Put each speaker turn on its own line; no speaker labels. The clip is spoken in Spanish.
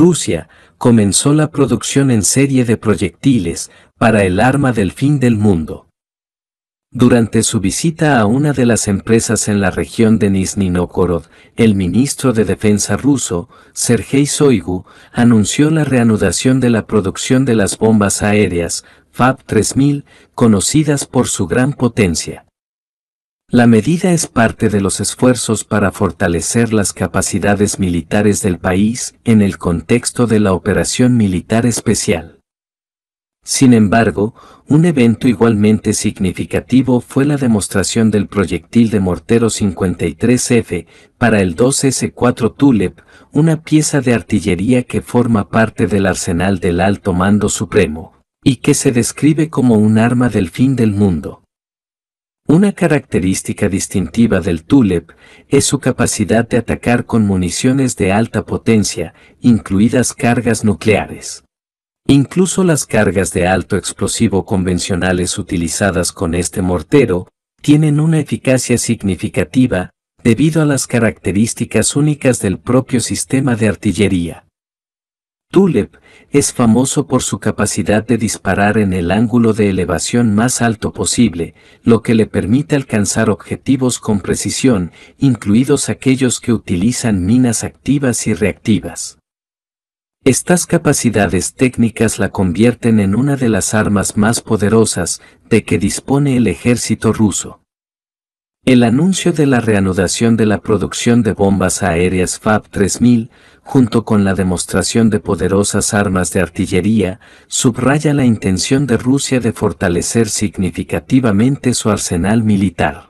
Rusia, comenzó la producción en serie de proyectiles para el arma del fin del mundo. Durante su visita a una de las empresas en la región de Nizhny Novgorod, el ministro de Defensa ruso, Sergei Soigu anunció la reanudación de la producción de las bombas aéreas Fab 3000, conocidas por su gran potencia. La medida es parte de los esfuerzos para fortalecer las capacidades militares del país en el contexto de la operación militar especial. Sin embargo, un evento igualmente significativo fue la demostración del proyectil de mortero 53F para el 2S4 Tulep, una pieza de artillería que forma parte del arsenal del alto mando supremo, y que se describe como un arma del fin del mundo. Una característica distintiva del Tulep es su capacidad de atacar con municiones de alta potencia, incluidas cargas nucleares. Incluso las cargas de alto explosivo convencionales utilizadas con este mortero tienen una eficacia significativa debido a las características únicas del propio sistema de artillería. Tulip es famoso por su capacidad de disparar en el ángulo de elevación más alto posible, lo que le permite alcanzar objetivos con precisión, incluidos aquellos que utilizan minas activas y reactivas. Estas capacidades técnicas la convierten en una de las armas más poderosas de que dispone el ejército ruso. El anuncio de la reanudación de la producción de bombas aéreas FAB 3000, junto con la demostración de poderosas armas de artillería, subraya la intención de Rusia de fortalecer significativamente su arsenal militar.